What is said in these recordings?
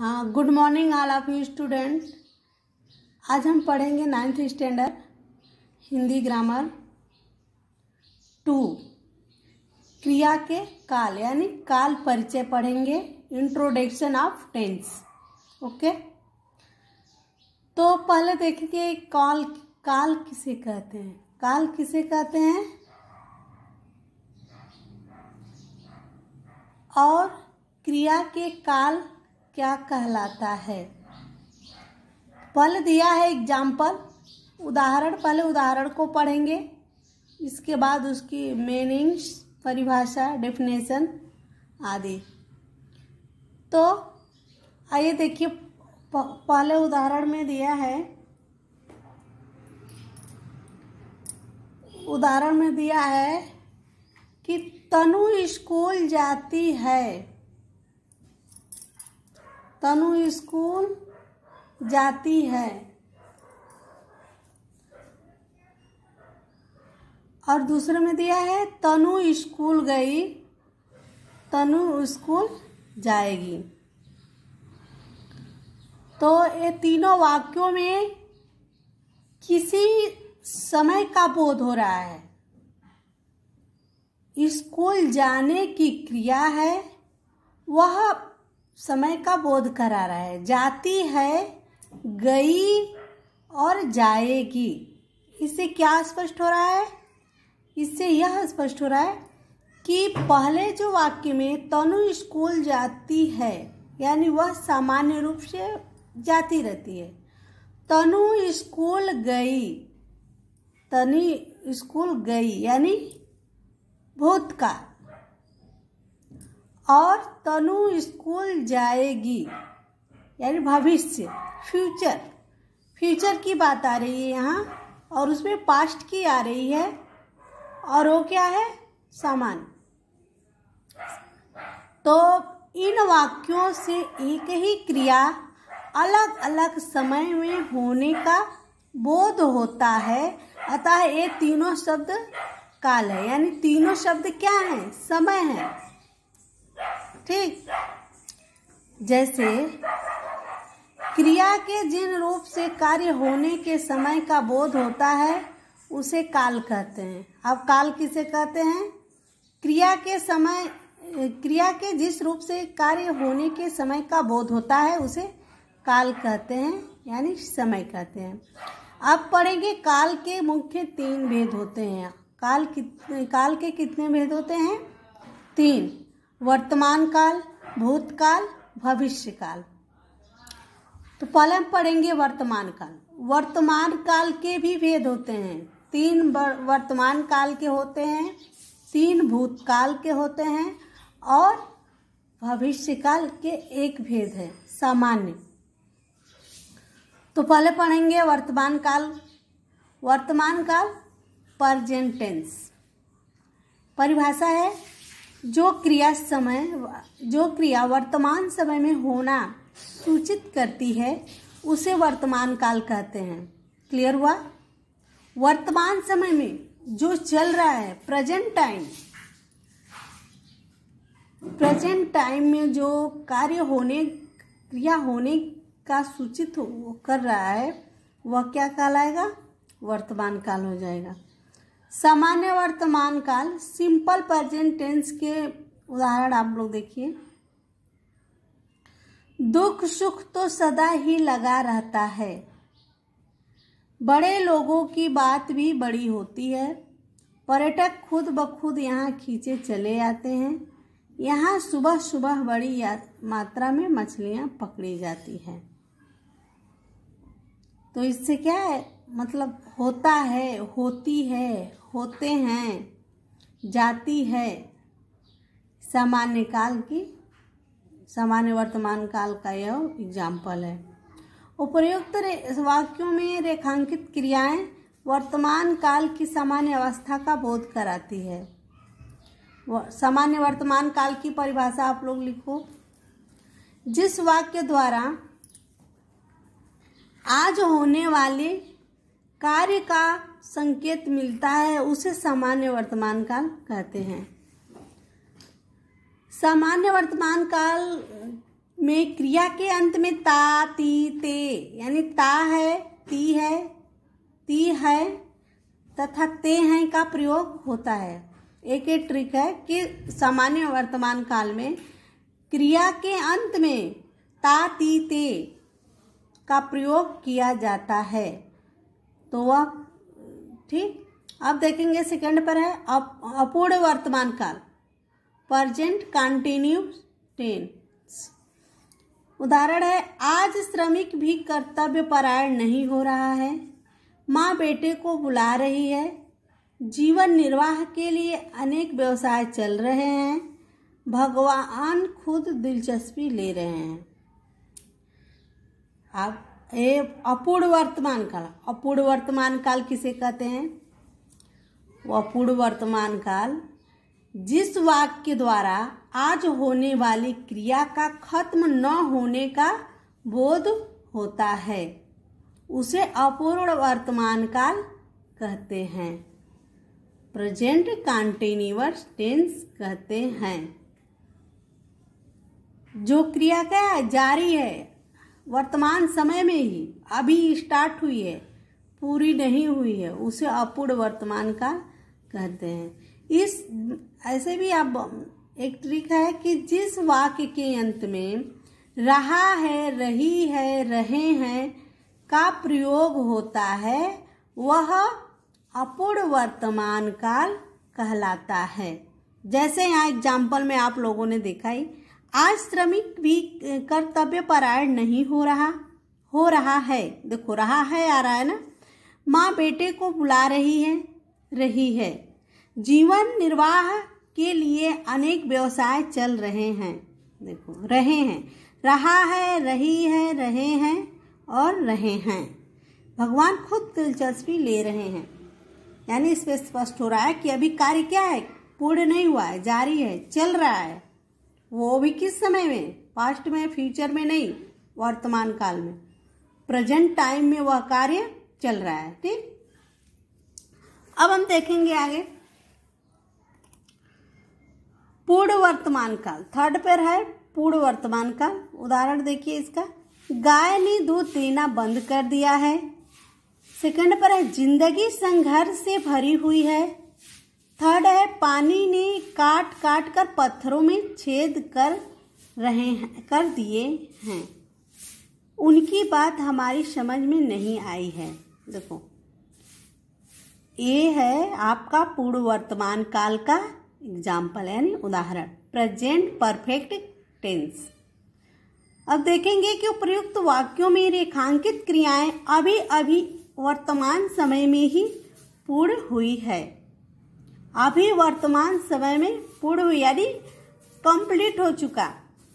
हाँ good morning all of you students आज हम पढ़ेंगे ninth standard Hindi grammar two क्रिया के काल यानी काल परिचय पढ़ेंगे इंट्रोडक्शन ऑफ टेंस ओके तो पहले देखेंगे काल काल किसे कहते हैं काल किसे कहते हैं और क्रिया के काल क्या कहलाता है पहले दिया है एग्जाम्पल उदाहरण पहले उदाहरण को पढ़ेंगे इसके बाद उसकी मीनिंग्स परिभाषा डेफिनेशन आदि तो आइए देखिए पहले उदाहरण में दिया है उदाहरण में दिया है कि तनु स्कूल जाती है तनु स्कूल जाती है और दूसरे में दिया है तनु स्कूल गई तनु स्कूल जाएगी तो ये तीनों वाक्यों में किसी समय का बोध हो रहा है स्कूल जाने की क्रिया है वह समय का बोध करा रहा है जाती है गई और जाएगी इससे क्या स्पष्ट हो रहा है इससे यह स्पष्ट हो रहा है कि पहले जो वाक्य में तनु स्कूल जाती है यानी वह सामान्य रूप से जाती रहती है तनु स्कूल गई तनी स्कूल गई यानी भूतकाल और तनु स्कूल जाएगी यानी भविष्य फ्यूचर फ्यूचर की बात आ रही है यहाँ और उसमें पास्ट की आ रही है और वो क्या है सामान तो इन वाक्यों से एक ही क्रिया अलग अलग समय में होने का बोध होता है अतः ये तीनों शब्द काल है यानी तीनों शब्द क्या हैं समय है ठीक जैसे क्रिया के जिन रूप से कार्य होने के समय का बोध होता है उसे काल कहते हैं अब काल किसे कहते हैं क्रिया के समय क्रिया के जिस रूप से कार्य होने के समय का बोध होता है उसे काल कहते हैं यानी समय कहते हैं अब पढ़ेंगे काल के मुख्य तीन भेद होते हैं काल कितने काल के कितने भेद होते हैं तीन वर्तमान काल भूतकाल भविष्य काल तो पहले हम पढ़ेंगे वर्तमान काल वर्तमान काल के भी भेद होते हैं तीन वर्तमान काल के होते हैं तीन भूतकाल के होते हैं और भविष्य काल के एक भेद है सामान्य तो पहले पढ़ेंगे वर्तमान काल वर्तमान काल परजेंटेंस परिभाषा है जो क्रिया समय जो क्रिया वर्तमान समय में होना सूचित करती है उसे वर्तमान काल कहते हैं क्लियर हुआ वर्तमान समय में जो चल रहा है प्रेजेंट टाइम प्रेजेंट टाइम में जो कार्य होने क्रिया होने का सूचित हो, कर रहा है वह क्या काल आएगा वर्तमान काल हो जाएगा सामान्य वर्तमान काल सिंपल प्रेजेंट टेंस के उदाहरण आप लोग देखिए दुख सुख तो सदा ही लगा रहता है बड़े लोगों की बात भी बड़ी होती है पर्यटक खुद ब खुद यहाँ खींचे चले आते हैं यहाँ सुबह सुबह बड़ी मात्रा में मछलियाँ पकड़ी जाती हैं तो इससे क्या है मतलब होता है होती है होते हैं जाती है सामान्य काल की सामान्य वर्तमान काल का यह एग्जाम्पल है उपर्युक्त वाक्यों में रेखांकित क्रियाएं वर्तमान काल की सामान्य अवस्था का बोध कराती है सामान्य वर्तमान काल की परिभाषा आप लोग लिखो जिस वाक्य द्वारा आज होने वाले कार्य का संकेत मिलता है उसे सामान्य वर्तमान काल कहते हैं सामान्य वर्तमान काल में क्रिया के अंत में ता ती ते यानी ता है ती है ती है तथा ते है का प्रयोग होता है एक एक ट्रिक है कि सामान्य वर्तमान काल में क्रिया के अंत में ता ती ते का प्रयोग किया जाता है तो वह ठीक अब देखेंगे सेकंड पर है अपूर्ण वर्तमान काल परजेंट कंटिन्यू टेंस उदाहरण है आज श्रमिक भी कर्तव्य परायण नहीं हो रहा है माँ बेटे को बुला रही है जीवन निर्वाह के लिए अनेक व्यवसाय चल रहे हैं भगवान खुद दिलचस्पी ले रहे हैं आप ये अपूर्ण वर्तमान काल अपूर्ण वर्तमान काल किसे कहते हैं वो अपूर्ण वर्तमान काल जिस वाक्य द्वारा आज होने वाली क्रिया का खत्म न होने का बोध होता है उसे अपूर्ण वर्तमान काल कहते हैं प्रेजेंट कंटिन्यूअस टेंस कहते हैं जो क्रिया क्या जारी है वर्तमान समय में ही अभी स्टार्ट हुई है पूरी नहीं हुई है उसे अपूर्ण वर्तमान का कहते हैं इस ऐसे भी आप एक ट्रिक है कि जिस वाक्य के अंत में रहा है रही है रहे हैं का प्रयोग होता है वह अपूर्ण वर्तमान काल कहलाता है जैसे यहाँ एग्जाम्पल में आप लोगों ने देखा ही आज श्रमिक भी कर्तव्य परायण नहीं हो रहा हो रहा है देखो रहा है आ रहा है ना माँ बेटे को बुला रही है रही है जीवन निर्वाह के लिए अनेक व्यवसाय चल रहे हैं देखो रहे हैं रहा है रही है रहे हैं और रहे हैं भगवान खुद दिलचस्पी ले रहे हैं यानी इसमें स्पष्ट हो रहा है कि अभी कार्य क्या है पूर्ण नहीं हुआ है जारी है चल रहा है वो भी किस समय में पास्ट में फ्यूचर में नहीं वर्तमान काल में प्रेजेंट टाइम में वह कार्य चल रहा है ठीक अब हम देखेंगे आगे पूर्ण वर्तमान काल थर्ड पर है पूर्ण वर्तमान काल उदाहरण देखिए इसका गाय ने दूध देना बंद कर दिया है सेकंड पर है जिंदगी संघर्ष से भरी हुई है थर्ड है पानी ने काट काट कर पत्थरों में छेद कर रहे हैं कर दिए हैं उनकी बात हमारी समझ में नहीं आई है देखो ये है आपका पूर्व वर्तमान काल का एग्जाम्पल यानी उदाहरण प्रेजेंट परफेक्ट टेंस अब देखेंगे कि उपयुक्त वाक्यों में रेखांकित क्रियाएं अभी अभी वर्तमान समय में ही पूर्ण हुई है अभी वर्तमान समय में पूर्व यदि कंप्लीट हो चुका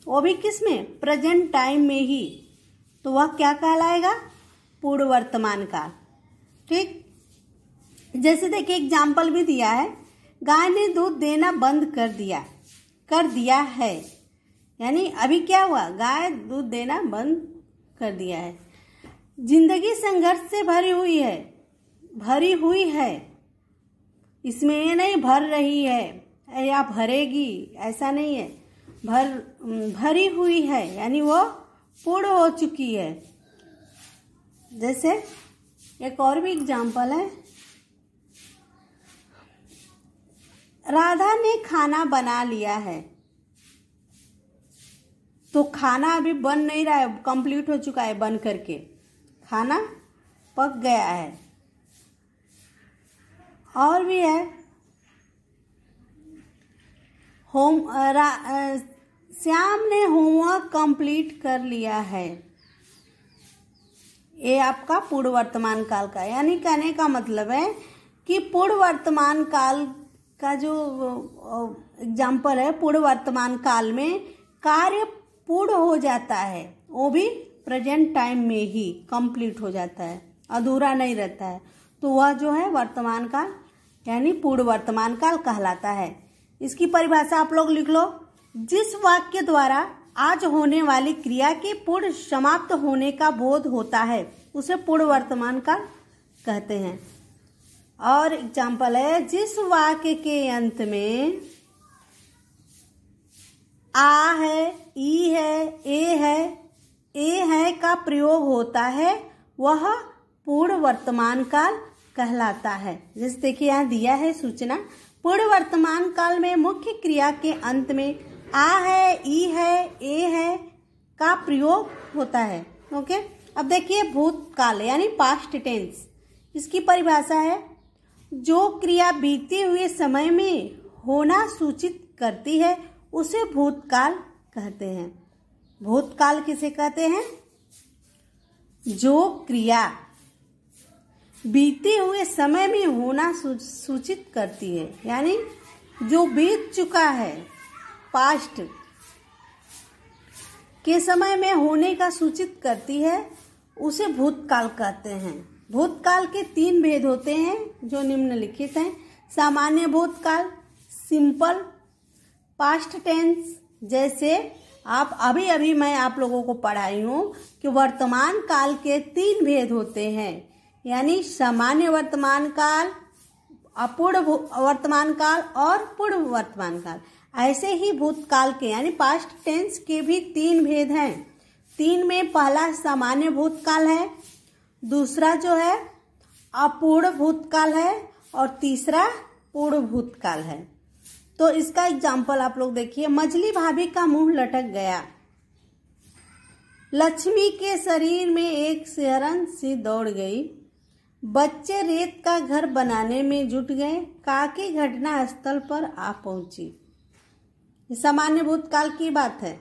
वो भी किस में प्रेजेंट टाइम में ही तो वह क्या कहलाएगा पूर्व वर्तमान काल ठीक जैसे देखिए एग्जाम्पल भी दिया है गाय ने दूध देना बंद कर दिया कर दिया है यानी अभी क्या हुआ गाय दूध देना बंद कर दिया है जिंदगी संघर्ष से भरी हुई है भरी हुई है इसमें ये नहीं भर रही है या भरेगी ऐसा नहीं है भर भरी हुई है यानी वो पूर्ण हो चुकी है जैसे एक और भी एग्जाम्पल है राधा ने खाना बना लिया है तो खाना अभी बन नहीं रहा है कंप्लीट हो चुका है बन करके खाना पक गया है और भी है होम श्याम ने होमवर्क कंप्लीट कर लिया है ये आपका पूर्व वर्तमान काल का यानी कहने का मतलब है कि पूर्व वर्तमान काल का जो एग्जाम्पल है पूर्व वर्तमान काल में कार्य पूर्ण हो जाता है वो भी प्रेजेंट टाइम में ही कंप्लीट हो जाता है अधूरा नहीं रहता है तो वह जो है वर्तमान का यानी पूर्व वर्तमान काल कहलाता है इसकी परिभाषा आप लोग लिख लो जिस वाक्य द्वारा आज होने वाली क्रिया के पूर्ण समाप्त होने का बोध होता है उसे पूर्व वर्तमान काल कहते हैं और एग्जाम्पल है जिस वाक्य के अंत में आ है ई है ए है ए है का प्रयोग होता है वह पूर्ण वर्तमान काल कहलाता है जैसे देखिए यहाँ दिया है सूचना पूर्व वर्तमान काल में मुख्य क्रिया के अंत में आ है ई है ए है का प्रयोग होता है ओके अब देखिए भूतकाल यानी पास्ट टेंस इसकी परिभाषा है जो क्रिया बीते हुए समय में होना सूचित करती है उसे भूतकाल कहते हैं भूतकाल किसे कहते हैं जो क्रिया बीते हुए समय में होना सूचित करती है यानी जो बीत चुका है पास्ट के समय में होने का सूचित करती है उसे भूतकाल कहते हैं भूतकाल के तीन भेद होते हैं जो निम्नलिखित हैं सामान्य भूतकाल सिंपल पास्ट टेंस जैसे आप अभी अभी मैं आप लोगों को पढ़ाई हूँ कि वर्तमान काल के तीन भेद होते हैं यानी सामान्य वर्तमान काल अपूर्व वर्तमान काल और पूर्व वर्तमान काल ऐसे ही भूतकाल के यानी पास्ट टेंस के भी तीन भेद हैं तीन में पहला सामान्य भूतकाल है दूसरा जो है अपूर्ण भूतकाल है और तीसरा पूर्ण भूतकाल है तो इसका एग्जाम्पल आप लोग देखिए मछली भाभी का मुंह लटक गया लक्ष्मी के शरीर में एक सिहरन सी दौड़ गई बच्चे रेत का घर बनाने में जुट गए काकी घटना स्थल पर आ पहुंची सामान्य भूतकाल की बात है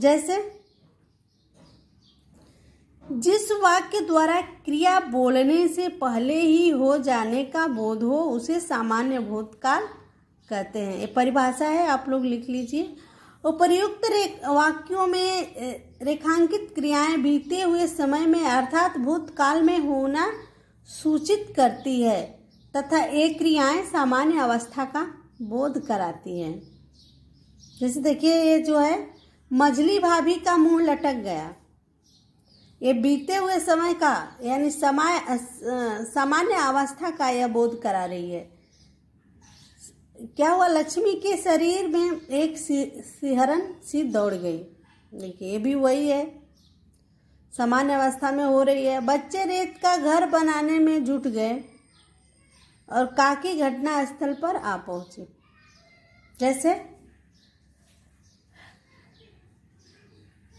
जैसे जिस वाक्य द्वारा क्रिया बोलने से पहले ही हो जाने का बोध हो उसे सामान्य भूतकाल कहते हैं ये परिभाषा है आप लोग लिख लीजिए उपर्युक्त वाक्यों में रेखांकित क्रियाएं बीते हुए समय में अर्थात भूतकाल में होना सूचित करती है तथा ये क्रियाएं सामान्य अवस्था का बोध कराती हैं जैसे देखिए ये जो है मजली भाभी का मुंह लटक गया ये बीते हुए समय का यानी समय सामान्य अवस्था का यह बोध करा रही है क्या हुआ लक्ष्मी के शरीर में एक सिहरन सी दौड़ गई देखिए ये भी वही है सामान्य अवस्था में हो रही है बच्चे रेत का घर बनाने में जुट गए और काकी घटना स्थल पर आ पहुंची जैसे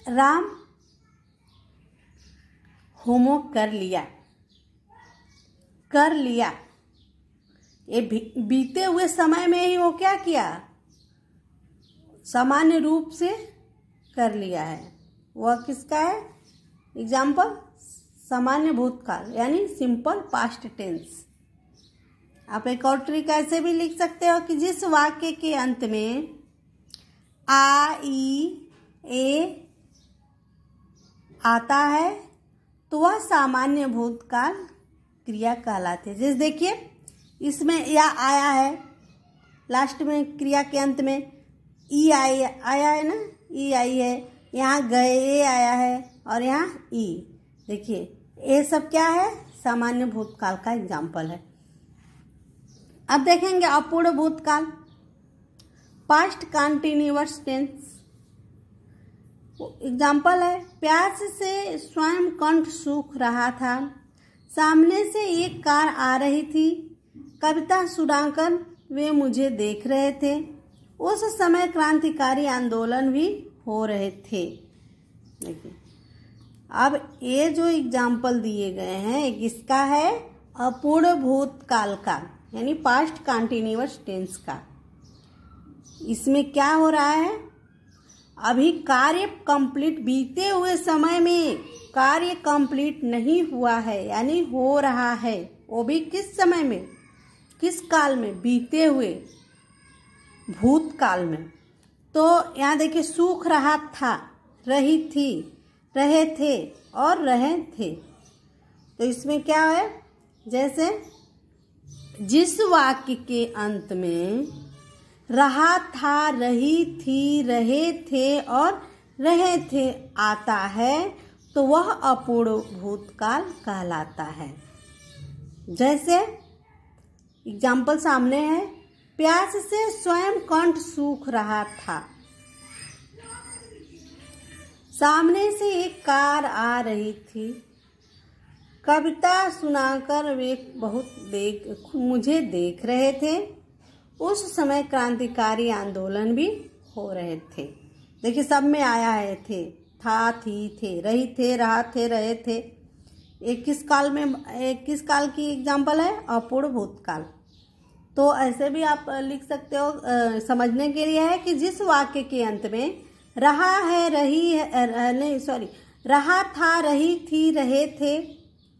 राम होमवर्क कर लिया कर लिया ये बीते हुए समय में ही वो क्या किया सामान्य रूप से कर लिया है वह किसका है एग्जाम्पल सामान्य भूतकाल यानी सिंपल पास्ट टेंस आप एक और ट्रिक ऐसे भी लिख सकते हो कि जिस वाक्य के अंत में आ ई ए आता है तो वह सामान्य भूतकाल क्रिया कहलाती है जैसे देखिए इसमें या आया है लास्ट में क्रिया के अंत में ई आई आया है ना ई आई है यहाँ गए ए आया है और यहाँ ई देखिए ये सब क्या है सामान्य भूतकाल का एग्जाम्पल है अब देखेंगे अपूर्ण भूतकाल पास्ट कंटिन्यूअस टेंस एग्जाम्पल है प्यास से स्वयं कंठ सूख रहा था सामने से एक कार आ रही थी कविता सुनाकर वे मुझे देख रहे थे उस समय क्रांतिकारी आंदोलन भी हो रहे थे देखिए अब ये जो एग्जाम्पल दिए गए हैं एक इसका है अपूर्ण भूतकाल का यानी पास्ट कंटिन्यूस टेंस का इसमें क्या हो रहा है अभी कार्य कंप्लीट बीते हुए समय में कार्य कंप्लीट नहीं हुआ है यानी हो रहा है वो भी किस समय में किस काल में बीते हुए भूतकाल में तो यहाँ देखिए सूख रहा था रही थी रहे थे और रहे थे तो इसमें क्या है जैसे जिस वाक्य के अंत में रहा था रही थी रहे थे और रहे थे आता है तो वह अपूर्ण भूतकाल कहलाता है जैसे एग्जाम्पल सामने है प्यास से स्वयं कंठ सूख रहा था सामने से एक कार आ रही थी कविता सुनाकर वे बहुत देख मुझे देख रहे थे उस समय क्रांतिकारी आंदोलन भी हो रहे थे देखिए सब में आया है थे था थी थे रही थे रहा थे रहे थे इक्कीस काल में इक्कीस काल की एग्जाम्पल है अपूर्ण भूतकाल तो ऐसे भी आप लिख सकते हो आ, समझने के लिए है कि जिस वाक्य के अंत में रहा है रही है नहीं सॉरी रहा था रही थी रहे थे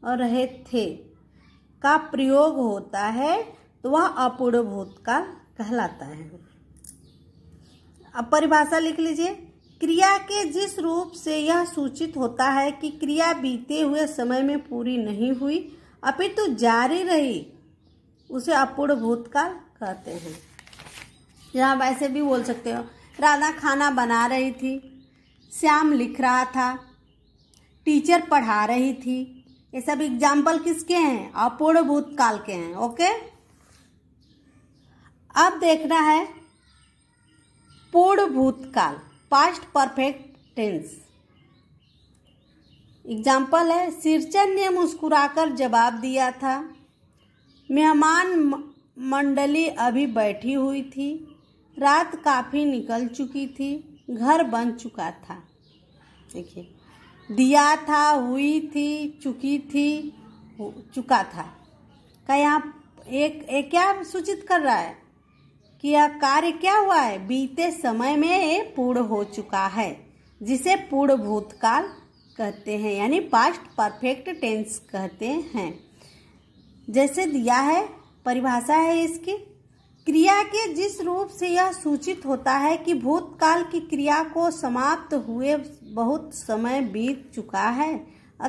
और रहे थे का प्रयोग होता है तो वह अपूर्ण भूतकाल कहलाता है अब परिभाषा लिख लीजिए क्रिया के जिस रूप से यह सूचित होता है कि क्रिया बीते हुए समय में पूरी नहीं हुई अपितु तो जारी रही उसे अपूर्ण भूतकाल कहते हैं यहाँ वैसे ऐसे भी बोल सकते हो राधा खाना बना रही थी श्याम लिख रहा था टीचर पढ़ा रही थी ये सब एग्जाम्पल किसके हैं अपूर्ण भूतकाल के हैं ओके अब देखना है पूर्ण भूतकाल पास्ट परफेक्ट टेंस एग्जाम्पल है सिरचन ने मुस्कुराकर जवाब दिया था मेहमान मंडली अभी बैठी हुई थी रात काफ़ी निकल चुकी थी घर बन चुका था देखिए दिया था हुई थी चुकी थी चुका था क्या यहाँ एक, एक क्या सूचित कर रहा है यह कार्य क्या हुआ है बीते समय में पूर्ण हो चुका है जिसे पूर्ण भूतकाल कहते हैं यानी पास्ट परफेक्ट टेंस कहते हैं जैसे दिया है परिभाषा है इसकी क्रिया के जिस रूप से यह सूचित होता है कि भूतकाल की क्रिया को समाप्त हुए बहुत समय बीत चुका है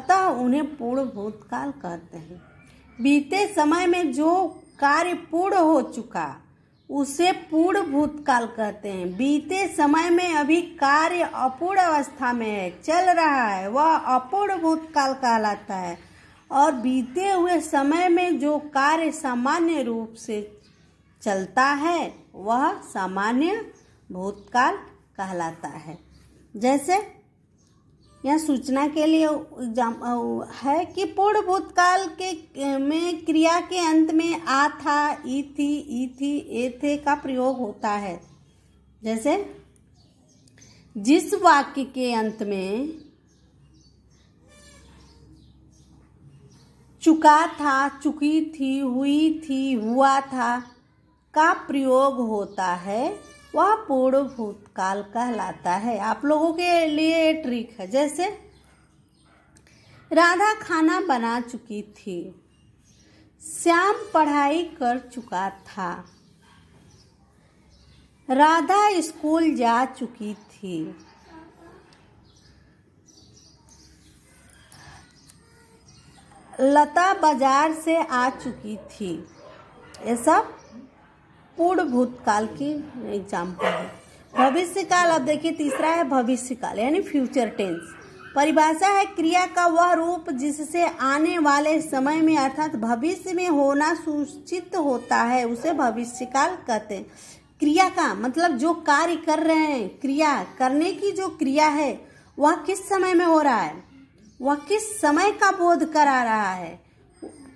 अतः उन्हें पूर्ण भूतकाल कहते हैं बीते समय में जो कार्य पूर्ण हो चुका उसे पूर्ण भूतकाल कहते हैं बीते समय में अभी कार्य अपूर्ण अवस्था में है चल रहा है वह अपूर्ण भूतकाल कहलाता है और बीते हुए समय में जो कार्य सामान्य रूप से चलता है वह सामान्य भूतकाल कहलाता है जैसे यह सूचना के लिए है कि पूर्ण भूतकाल के में क्रिया के अंत में आ था ई थी ई थी ए थे का प्रयोग होता है जैसे जिस वाक्य के अंत में चुका था चुकी थी हुई थी हुआ था का प्रयोग होता है वह पूर्व भूतकाल कहलाता है आप लोगों के लिए ट्रिक है जैसे राधा खाना बना चुकी थी श्याम पढ़ाई कर चुका था राधा स्कूल जा चुकी थी लता बाजार से आ चुकी थी ये सब पूर्ण भूतकाल की एग्जाम्पल है भविष्य काल अब देखिए तीसरा है भविष्य काल यानी फ्यूचर टेंस परिभाषा है क्रिया का वह रूप जिससे आने वाले समय में अर्थात भविष्य में होना सूचित होता है उसे भविष्य काल कहते हैं क्रिया का मतलब जो कार्य कर रहे हैं क्रिया करने की जो क्रिया है वह किस समय में हो रहा है वह किस समय का बोध करा रहा है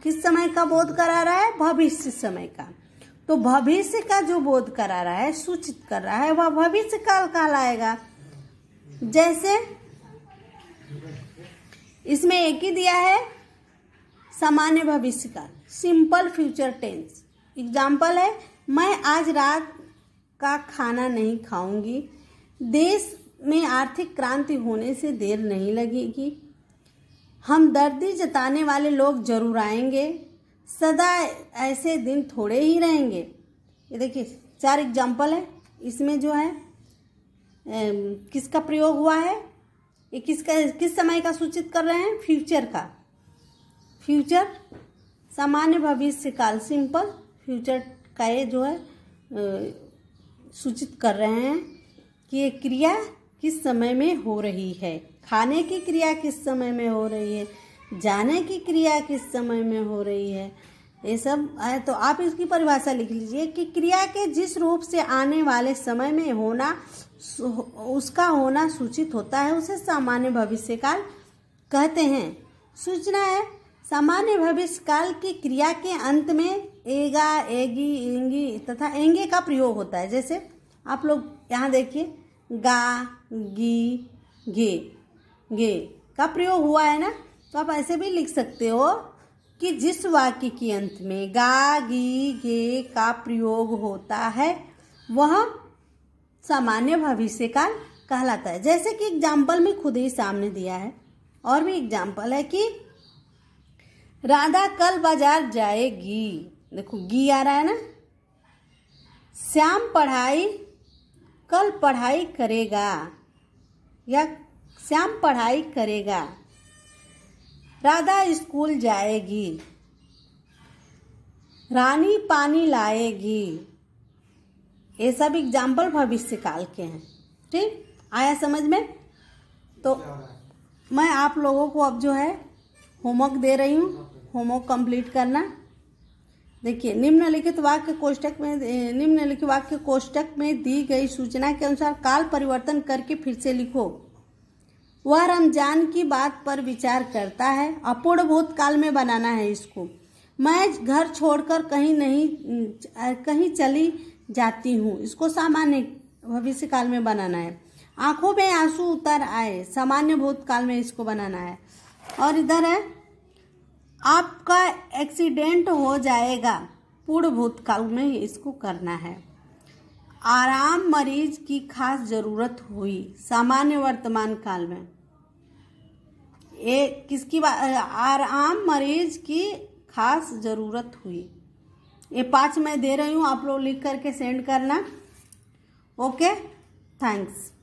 किस समय का बोध करा रहा है भविष्य समय का तो भविष्य का जो बोध करा रहा है सूचित कर रहा है वह भविष्य काल काल आएगा जैसे इसमें एक ही दिया है सामान्य भविष्य काल सिंपल फ्यूचर टेंस एग्जाम्पल है मैं आज रात का खाना नहीं खाऊंगी देश में आर्थिक क्रांति होने से देर नहीं लगेगी हम दर्दी जताने वाले लोग जरूर आएंगे सदा ऐसे दिन थोड़े ही रहेंगे ये देखिए चार एग्जाम्पल है इसमें जो है किसका प्रयोग हुआ है ये किसका किस समय का सूचित कर रहे हैं फ्यूचर का फ्यूचर सामान्य भविष्य काल सिंपल फ्यूचर का ये जो है सूचित कर रहे हैं कि ये क्रिया किस समय में हो रही है खाने की क्रिया किस समय में हो रही है जाने की क्रिया किस समय में हो रही है ये सब है तो आप इसकी परिभाषा लिख लीजिए कि क्रिया के जिस रूप से आने वाले समय में होना उसका होना सूचित होता है उसे सामान्य भविष्य काल कहते हैं सूचना है सामान्य भविष्य काल की क्रिया के अंत में एगा एगी एंगी तथा एंगे का प्रयोग होता है जैसे आप लोग यहाँ देखिए गा गी गे गे का प्रयोग हुआ है ना तो आप ऐसे भी लिख सकते हो कि जिस वाक्य के अंत में गा गी गे का प्रयोग होता है वह सामान्य भविष्य काल कहलाता है जैसे कि एग्जाम्पल में खुद ही सामने दिया है और भी एग्जाम्पल है कि राधा कल बाजार जाएगी देखो गी आ रहा है ना श्याम पढ़ाई कल पढ़ाई करेगा या श्याम पढ़ाई करेगा राधा स्कूल जाएगी रानी पानी लाएगी ये सब एग्जाम्पल भविष्य काल के हैं ठीक आया समझ में तो मैं आप लोगों को अब जो है होमवर्क दे रही हूँ होमवर्क कंप्लीट करना देखिए निम्नलिखित वाक्य कोष्टक में निम्नलिखित वाक्य कोष्टक में दी गई सूचना के अनुसार काल परिवर्तन करके फिर से लिखो वह रमजान की बात पर विचार करता है अपूर्ण भूतकाल में बनाना है इसको मैं घर छोड़कर कहीं नहीं कहीं चली जाती हूँ इसको सामान्य भविष्य काल में बनाना है आंखों में आंसू उतर आए सामान्य भूतकाल में इसको बनाना है और इधर है आपका एक्सीडेंट हो जाएगा पूर्ण भूतकाल में इसको करना है आराम मरीज की खास ज़रूरत हुई सामान्य वर्तमान काल में ए किसकी आराम मरीज की खास ज़रूरत हुई ये पाँच मैं दे रही हूँ आप लोग लिख करके सेंड करना ओके थैंक्स